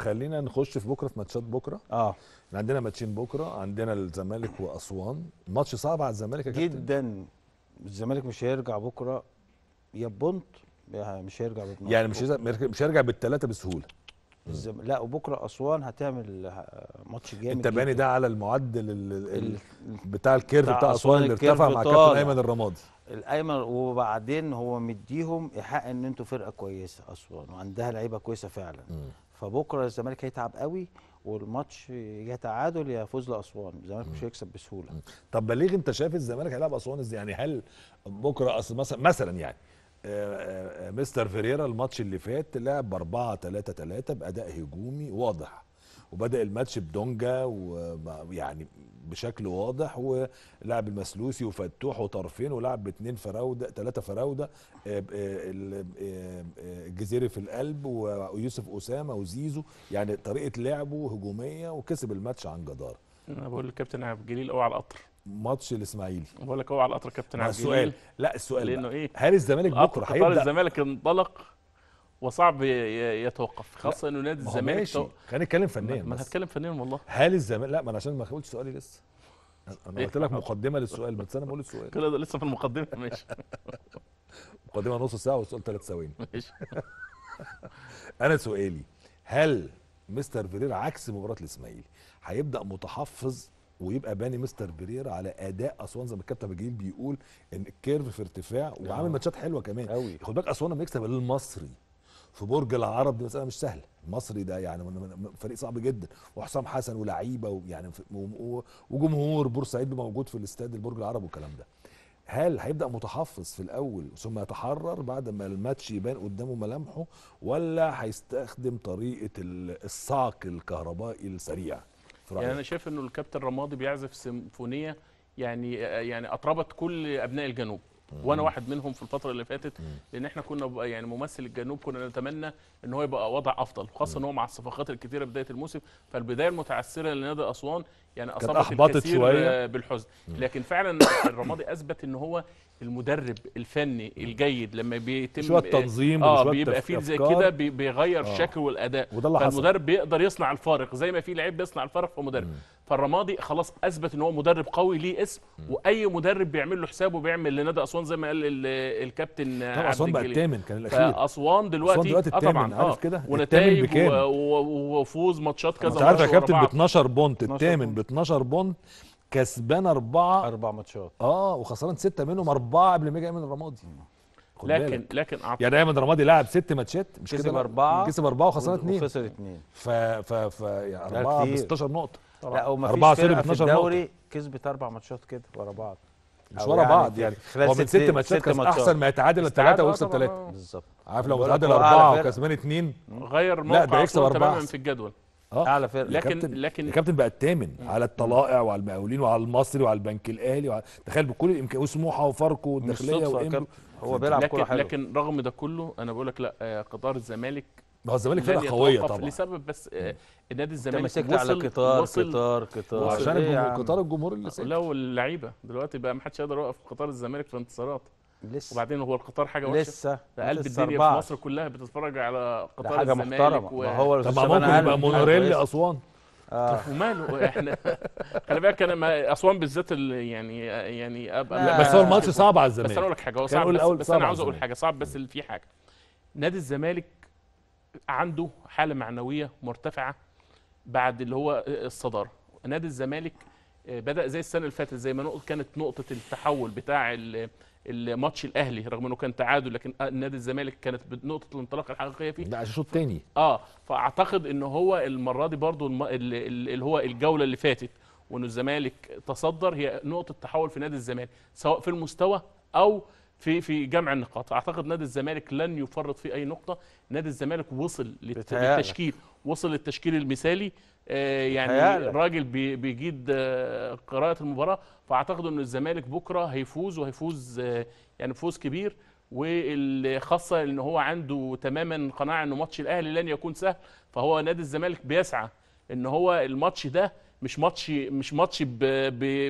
خلينا نخش في بكره في ماتشات بكره اه عندنا ماتشين بكره عندنا الزمالك واسوان ماتش صعب على الزمالك يا جدا الزمالك مش هيرجع بكره يا ببنط مش هيرجع يعني مش مش هيرجع بالثلاثه بسهوله الزم... لا وبكره اسوان هتعمل ماتش جامد انت باني ده على المعدل ال... ال... بتاع الكيرف بتاع, بتاع اسوان اللي ارتفع مع كابتن ايمن الرمادي الايمن وبعدين هو مديهم ايحاء ان انتوا فرقه كويسه اسوان وعندها لعيبه كويسه فعلا م. فبكره الزمالك هيتعب قوي والماتش يا تعادل يا فوز لاسوان الزمالك مش هيكسب بسهوله طب بليغ انت شايف الزمالك هيلعب اسوان ازاي يعني هل بكره اصل مثلا مثلا يعني آآ آه، آآ آه، آه، مستر فيريرا الماتش اللي فات لعب ب 4 3 3 باداء هجومي واضح وبدا الماتش بدونجا ويعني بشكل واضح ولعب المسلوسي وفتوح وطرفين ولعب باثنين فراوده ثلاثه فراوده آه، آه، الجزيري آه، في القلب ويوسف اسامه وزيزو يعني طريقه لعبه هجوميه وكسب الماتش عن جدار انا بقول للكابتن عبد الجليل اوعى على القطر ماتش الاسماعيلي بقول لك اوعى على القطر كابتن عبد الجليل السؤال لا السؤال لانه ايه هل الزمالك بكره هيبدا الزمالك انطلق وصعب يتوقف خاصه انه نادي الزمالك ماشي خلينا نتكلم فنيا ما هتكلم فنيا والله هل الزمالك لا ما انا عشان ما قلتش سؤالي لسه انا قلت لك مقدمه للسؤال بس انا بقول السؤال كده لسه في المقدمه ماشي مقدمه نص ساعه والسؤال ثلاث ثواني ماشي انا سؤالي هل مستر فيريرا عكس مباراه الاسماعيلي هيبدا متحفظ ويبقى باني مستر بريرا على اداء اسوان زي ما الكابتن الجليل بيقول ان الكيرف في ارتفاع وعامل آه. ماتشات حلوه كمان خد بالك اسوان لما يكسب المصري في برج العرب دي مساله مش سهله المصري ده يعني فريق صعب جدا وحسام حسن ولاعيبه ويعني وجمهور بورسعيد موجود في الاستاد البرج العرب والكلام ده هل هيبدا متحفظ في الاول ثم يتحرر بعد ما الماتش يبان قدامه ملامحه ولا هيستخدم طريقه الصعق الكهربائي السريع في رأيك؟ يعني انا شايف انه الكابتن رمادي بيعزف سيمفونيه يعني يعني اطربت كل ابناء الجنوب وانا واحد منهم في الفتره اللي فاتت لان احنا كنا يعني ممثل الجنوب كنا نتمنى ان هو يبقى وضع افضل خاصه ان هو مع الصفقات الكثيره بدايه الموسم فالبدايه المتعثره لنادي اسوان يعني اصابت أحبطت شوية. بالحزن لكن فعلا الرمادي اثبت ان هو المدرب الفني الجيد لما بيتم شويه تنظيم آه وشويه بيبقى فيه زي كده بيغير آه. شكل والاداء وده اللي حصل بيقدر يصنع الفارق زي ما في لعيب بيصنع الفارق في مدرب فالرمادي خلاص اثبت ان هو مدرب قوي ليه اسم مم. واي مدرب بيعمل له حسابه بيعمل لنادي اسوان زي ما قال الكابتن عبد اسوان بقى الثامن كان الاخير اسوان دلوقتي اسوان دلوقتي الثامن آه طبعا عارف آه. كده ونتائج وفوز ماتشات كذا مره انت عارف يا كابتن ب 12 بونت الثامن ب 12 بونت كسبان اربعه اربع ماتشات اه وخسران سته منهم اربعه قبل ما يجي ايمن الرمادي لكن بالك. لكن أعتقد يعني ايمن الرمادي لعب ست ماتشات مش كسب اربعه كسب اربعه وخسران اثنين وخسر اثنين ف ف ف يعني اربعه ب 16 نقطه لا لا وما فيش فرقه في الدوري كسبت اربع ماتشات كده ورا بعض مش ورا يعني بعض يعني هو من ست ماتشات كان احسن ما يتعادل الثلاثه ويكسب ثلاثه بالظبط عارف لو متعادل اربعه وكسبان اثنين غير موقع لا ده يكسب اربعه تماما في الجدول اه اعلى فرق لكن لكن الكابتن بقى الثامن على الطلائع وعلى المقاولين وعلى المصري وعلى البنك الاهلي وعلى تخيل بكل الامكانيات وسموحه وفاركو والداخليه وامبو هو بيلعب كوره حلوه لكن رغم ده كله انا بقول لك لا آه، قطار الزمالك ما هو الزمالك فرقه قويه طبعا لسبب بس آه، نادي الزمالك مسكت على قطار قطار قطار عشان قطار الجمهور اللي ساكت لا واللعيبه دلوقتي بقى ما حدش يقدر يوقف قطار الزمالك في انتصاراته لسه وبعدين هو القطار حاجه وحشه لسه في قلب الدنيا في مصر كلها بتتفرج على قطار حاجه محترمه و... هو طب ممكن يبقى مونوريل اسوان آه. وماله احنا خلي بالك انا اسوان بالذات يعني يعني ابقى آه. بس هو الماتش صعب على الزمالك بس انا اقول لك حاجه هو صعب بس, بس انا عاوز اقول حاجه صعب بس في حاجه نادي الزمالك عنده حاله معنويه مرتفعه بعد اللي هو الصداره نادي الزمالك آه، بدا زي السنه اللي فاتت زي ما نقول كانت نقطه التحول بتاع الماتش الاهلي رغم انه كان تعادل لكن نادي الزمالك كانت نقطه الانطلاق الحقيقيه فيه ده شوط تاني اه فاعتقد ان هو المره دي برضو اللي هو الجوله اللي فاتت وان الزمالك تصدر هي نقطه تحول في نادي الزمالك سواء في المستوى او في في جمع النقاط اعتقد نادي الزمالك لن يفرط في اي نقطه نادي الزمالك وصل للتشكيل وصل للتشكيل المثالي آه، يعني الراجل راجل بيجيد آه، قراءه المباراه فاعتقد ان الزمالك بكره هيفوز وهيفوز آه، يعني فوز كبير وخاصه ان هو عنده تماما قناعه ان ماتش الاهلي لن يكون سهل فهو نادي الزمالك بيسعى ان هو الماتش ده مش ماتش مش ماتش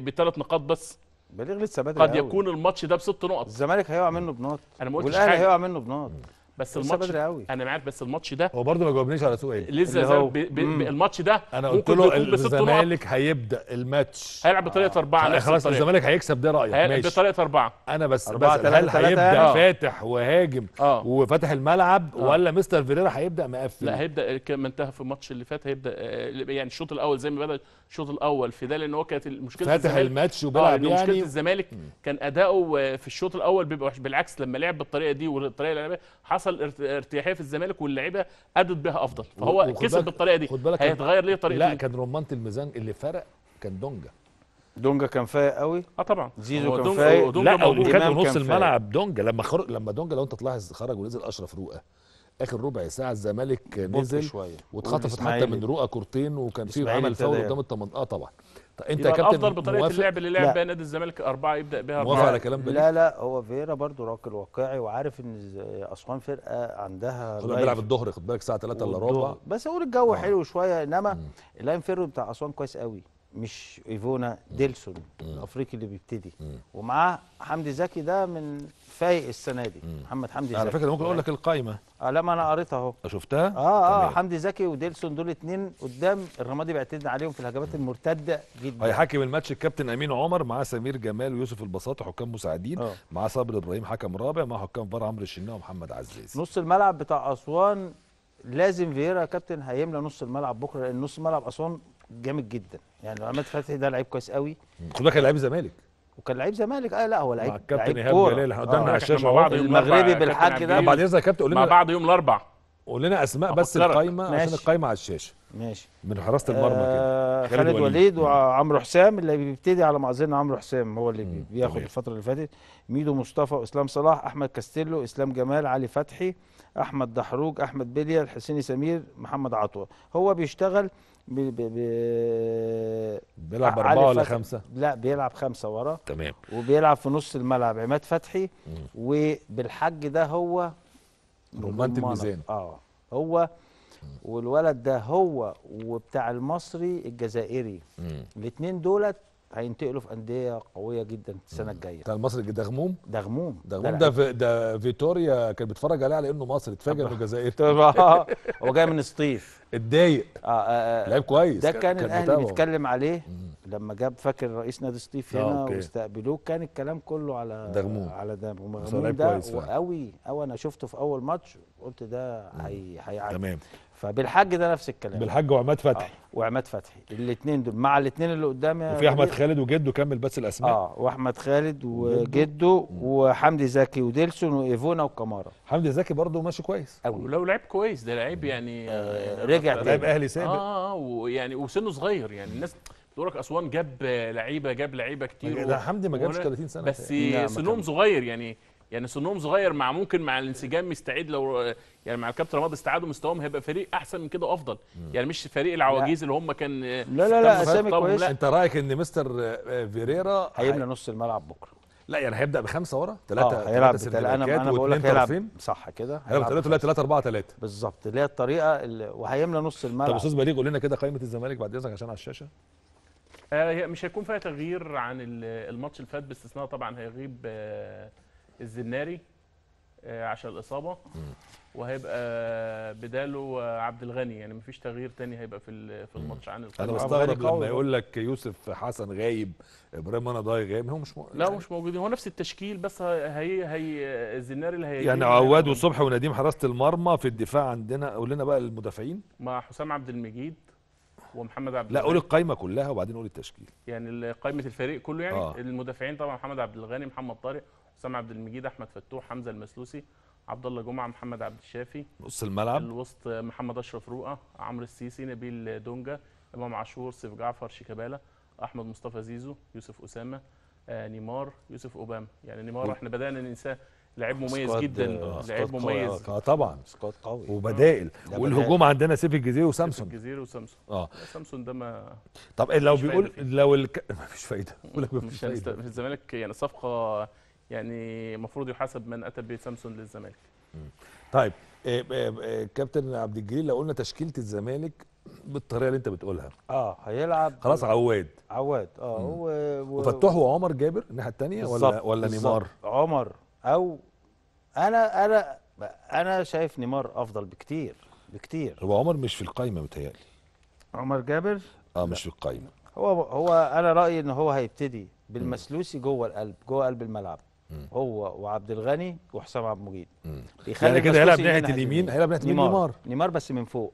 بثلاث نقاط بس بليغ لسه بدري قد يكون الماتش ده بست نقط الزمالك هيقع منه بنقط انا ما قلتش والاهلي هيقع منه بنقط بس الماتش بدري قوي انا معاك بس الماتش ده هو برده ما جاوبنيش على سؤال لسه هو... ب... ب... ب... الماتش ده انا قلت له الزمالك هيبدا الماتش هيلعب بطريقه آه. اربعه خلاص الزمالك هيكسب ده رايك ماشي بطريقه اربعه انا بس أربعة بس هل هيبدا آه. فاتح وهاجم آه. وفتح الملعب آه. ولا مستر فيريرا هيبدا مقفل لا هيبدا كما انتهى في الماتش اللي فات هيبدا آه، يعني الشوط الاول زي ما بدا الشوط الاول في ده لان هو كانت المشكله فاتح الماتش آه، وبيلعب يعني مشكله الزمالك كان اداؤه آه، في الشوط الاول بيبقى بالعكس لما لعب بالطريقه دي والطريقه اللي حصل حصل ارتياحيه في الزمالك واللعيبه ادت بها افضل فهو كسب بالطريقه دي خد بالك هيتغير ليه طريقه لا كان رمانه الميزان اللي فرق كان دونجا دونجا كان فايق قوي اه طبعا زيزو كان فايق لا وكان نص الملعب دونجا لما خرج لما دونجا لو انت تلاحظ خرج ونزل اشرف رؤى اخر ربع ساعه الزمالك نزل واتخطفت حتى من رؤى كورتين وكان في عمل فاول قدام 18 اه طبعا انت يبقى يا كابتن افضل بطريقه موافق؟ اللعب اللي لعب بها نادي الزمالك اربعه يبدا بها موافق على كلام بديل لا لا هو فيرا برضو راجل واقعي وعارف ان اسوان فرقه عندها خد بيلعب الظهر خد بالك الساعه 3 الا ربع بس اقول الجو آه. حلو شويه انما اللاين فيرو بتاع اسوان كويس قوي مش ايفونا ديلسون الافريقي اللي بيبتدي ومعاه حمدي زكي ده من فايق السنه دي مم. محمد حمدي زكي على فكره ممكن اقول لك القايمه اه لا ما انا قريتها اهو شفتها اه اه حمدي زكي وديلسون دول اتنين قدام الرمادي بيعتمد عليهم في الهجمات المرتده جدا هيحكم الماتش الكابتن امين عمر مع سمير جمال ويوسف البساطي حكام مساعدين معاه مع صابر ابراهيم حكم رابع مع حكام فار عمرو الشناوي ومحمد عزيز نص الملعب بتاع اسوان لازم فييرا كابتن هيملى نص الملعب بكره لان نص ملعب اسوان جامد جدا يعني عماد فتحي ده لعيب كويس قوي خد بالك لعيب زمالك وكان لعيب زمالك اه لا هو لعيب كابتن ايهاب جلال قدامنا آه، على الشاشه مع بعض المغربي بالحق ده بعد اذنك يا كابتن مع بعض يوم الاربع قول لنا اسماء بس القايمه ماشي. عشان القايمه على الشاشه ماشي من حراسه المرمى آه كده خالد وليد وعمرو حسام اللي بيبتدي على ما اظن عمرو حسام هو اللي مم. بياخد طبيعي. الفتره اللي فاتت ميدو مصطفى واسلام صلاح احمد كاستيلو اسلام جمال علي فتحي احمد دحروج احمد بليا حسيني سمير محمد عطوه هو بيشتغل ب ب ب بيلعب أربعة ولا خمسة؟ لا بيلعب خمسة ورا تمام وبيلعب في نص الملعب عماد فتحي مم. وبالحج ده هو رمانة الميزان اه هو والولد ده هو وبتاع المصري الجزائري الاثنين دولت هينتقلوا في انديه قويه جدا السنه الجايه بتاع المصري دغموم دغموم دغموم ده في ده فيتوريا كان بيتفرج عليه على انه مصري اتفاجئ انه جزائري آه، آه، هو جاي من سطيف اتضايق اه, آه, آه لعيب كويس ده كان, كان الاهلي بيتكلم عليه مم. لما جاب فاكر رئيس نادي سطيف آه، هنا أوكي. واستقبلوه كان الكلام كله على دغمون على دغمون ده وقوي قوي انا شفته في اول ماتش قلت ده هيعدي تمام فبالحج ده نفس الكلام بالحج وعماد فتحي آه. وعماد فتحي الاثنين دول مع الاثنين اللي قدام وفي احمد خالد وجده كمل بس الاسماء اه واحمد خالد وجده وحمدي زكي وديلسون وايفونا وكمارا حمدي زكي برضه ماشي كويس قوي ولو لعب كويس ده لعيب يعني آه, آه، رجع لعيب اهلي سابق آه،, اه ويعني وسنه صغير يعني الناس لك اسوان جاب لعيبه جاب لعيبه كتير ده حمدي ما جابش 30 سنه بس نعم، سنهم صغير يعني يعني سنهم صغير مع ممكن مع الانسجام يستعيد لو يعني مع الكابتن رمضان استعادوا مستواهم هيبقى فريق احسن من كده وافضل يعني مش فريق العواجيز اللي هم كان لا لا لا اسامي كويس انت رايك ان مستر آه، فيريرا هيملى نص الملعب بكره لا يعني هيبدا بخمسه ورا ثلاثه اه هيلعب انا انا بقول لك هيلعب صح كده هيلعب ثلاثه ثلاثه اربعه ثلاثه بالظبط اللي هي الطريقه وهيملى نص الملعب طب استاذ بليغ قول لنا كده قائمه الزمالك بعد اذنك عشان على الشاشه آه مش هيكون فيها تغيير عن الماتش اللي فات باستثناء طبعا هيغيب آه الزناري آه عشان الاصابه وهيبقى بداله عبد الغني يعني مفيش تغيير تاني هيبقى في في الماتش عن انا مستغرب لما يقول لك يوسف حسن غايب ابراهيم انا ضايع غايب هو مش م... لا يعني مش موجودين هو نفس التشكيل بس هي هي الزناري اللي هي يعني, يعني عواد وصبحي ونديم حراسه المرمى في الدفاع عندنا قول لنا بقى المدافعين مع حسام عبد المجيد ومحمد عبد لا قول القايمه كلها وبعدين قول التشكيل يعني قايمه الفريق كله يعني آه. المدافعين طبعا محمد عبد الغني محمد طارق حسام عبد المجيد احمد فتوح حمزه المسلوسي عبد الله جمعه محمد عبد الشافي نص الملعب الوسط محمد اشرف رؤى عمرو السيسي نبيل دونجا امام عاشور سيف جعفر شيكابالا احمد مصطفى زيزو يوسف اسامه آه نيمار يوسف اوباما يعني نيمار احنا بدانا ننساه لعيب مميز جدا آه، لعيب مميز آه طبعا سكواد قوي وبدائل آه، والهجوم عندنا سيف الجزيري وسامسون سيف الجزيري وسامسون اه سامسون ده ما طب إيه، لو بيقول لو الك... مفيش فايده بقول لك فيش فايده مش الزمالك يعني صفقه يعني المفروض يحاسب من اتى بسامسون للزمالك طيب إيه، إيه، كابتن عبد الجليل لو قلنا تشكيله الزمالك بالطريقه اللي انت بتقولها اه هيلعب خلاص عواد عواد اه هو وفتوح وعمر جابر الناحيه الثانيه ولا ولا نيمار عمر او انا انا انا شايف نيمار افضل بكتير بكتير هو عمر مش في القايمه متهيألي عمر جابر اه مش في القايمه هو هو انا رايي ان هو هيبتدي بالمسلوسي جوه القلب جوه قلب الملعب مم. هو وعبد الغني وحسام عبد المجيد يعني كده هيلعب ناحيه اليمين هيلعب ناحيه اليمين نيمار نيمار بس من فوق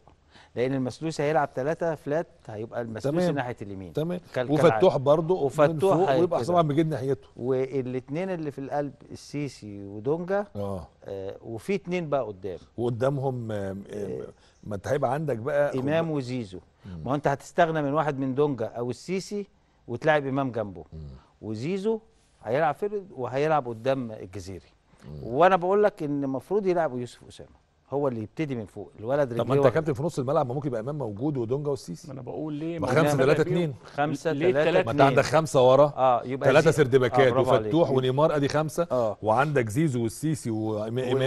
لان المسلوس هيلعب ثلاثه فلات هيبقى المسلوس ناحيه اليمين تمام وفتوح برضه وفتوح ويبقى حسام عبد الجليل ناحيته والاثنين اللي في القلب السيسي ودونجا اه, آه وفي اثنين بقى قدام وقدامهم آه، آه، ما انت هيبقى عندك بقى امام وزيزو ما هو انت هتستغنى من واحد من دونجا او السيسي وتلاعب امام جنبه مم. وزيزو هيلعب فرد وهيلعب قدام الجزيري وانا بقول لك ان المفروض يلعبوا يوسف اسامه هو اللي يبتدي من فوق الولد طب ما انت كابتن في نص الملعب ما ممكن يبقى امام موجود ودونجا والسيسي ما انا بقول ليه ما خمسه ثلاثه اثنين خمسه ثلاثه ما انت عندك خمسه ورا اه يبقى ثلاثه سرد باكات آه وفتوح ونيمار ادي خمسه آه. وعندك زيزو والسيسي وامام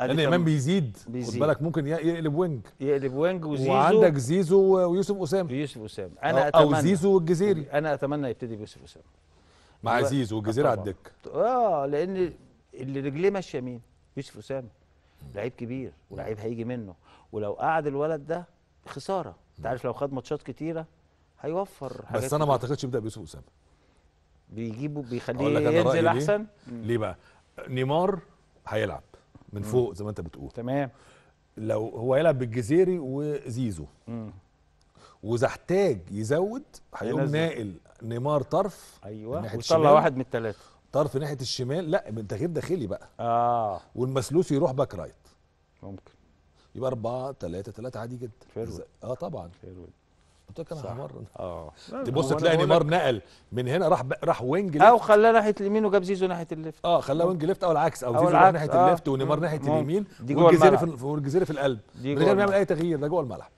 لان امام بيزيد خد بالك ممكن يقلب وينج يقلب وينج وزيزو وعندك زيزو ويوسف اسامه يوسف اسامه آه، انا اتمنى او زيزو والجزيري انا اتمنى يبتدي بيوسف اسامه مع زيزو والجزيري آه، على الدكه اه لان اللي رجليه ماشيه مين يوسف اسامه لعيب كبير ولعيب نعم. هيجي منه ولو قعد الولد ده خساره انت عارف لو خد ماتشات كتيره هيوفر حاجات بس انا ما اعتقدش يبدا بيوسف اسامه بيجيبه بيخليه ينزل احسن ليه بقى نيمار هيلعب من فوق زي ما انت بتقول تمام لو هو يلعب بالجزيري وزيزو مم. واذا احتاج يزود هيقوم ناقل نيمار طرف ايوه ويطلع واحد من الثلاثه طرف ناحيه الشمال لا تغيير داخلي بقى اه والمسلوس يروح باك رايت ممكن يبقى 4 3 3 عادي جدا فيرويد. اه طبعا فيرويد. قلت لك انا همرن اه تبص تلاقي نيمار نقل من هنا راح راح وينج ليفت او خلاه ناحيه اليمين وجاب زيزو ناحيه الليفت اه خلاه وينج ليفت او العكس او, أو زيزو ناحيه آه. الليفت ونيمار ناحيه اليمين والجزيري في القلب من غير ما يعمل اي تغيير ده جوه الملعب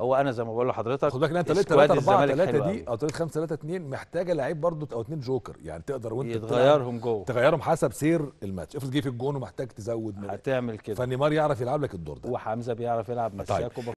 هو انا زي ما بقول لحضرتك خد بالك انت 3 4 3 دي او 3 5 3 2 محتاجه لعيب برده او اتنين جوكر يعني تقدر وانت تغيرهم جوه تغيرهم حسب سير الماتش افرض جه في الجون ومحتاج تزود هتعمل كده فنيمار يعرف يلعب لك الدور ده وحمزه بيعرف يلعب مساكو طيب.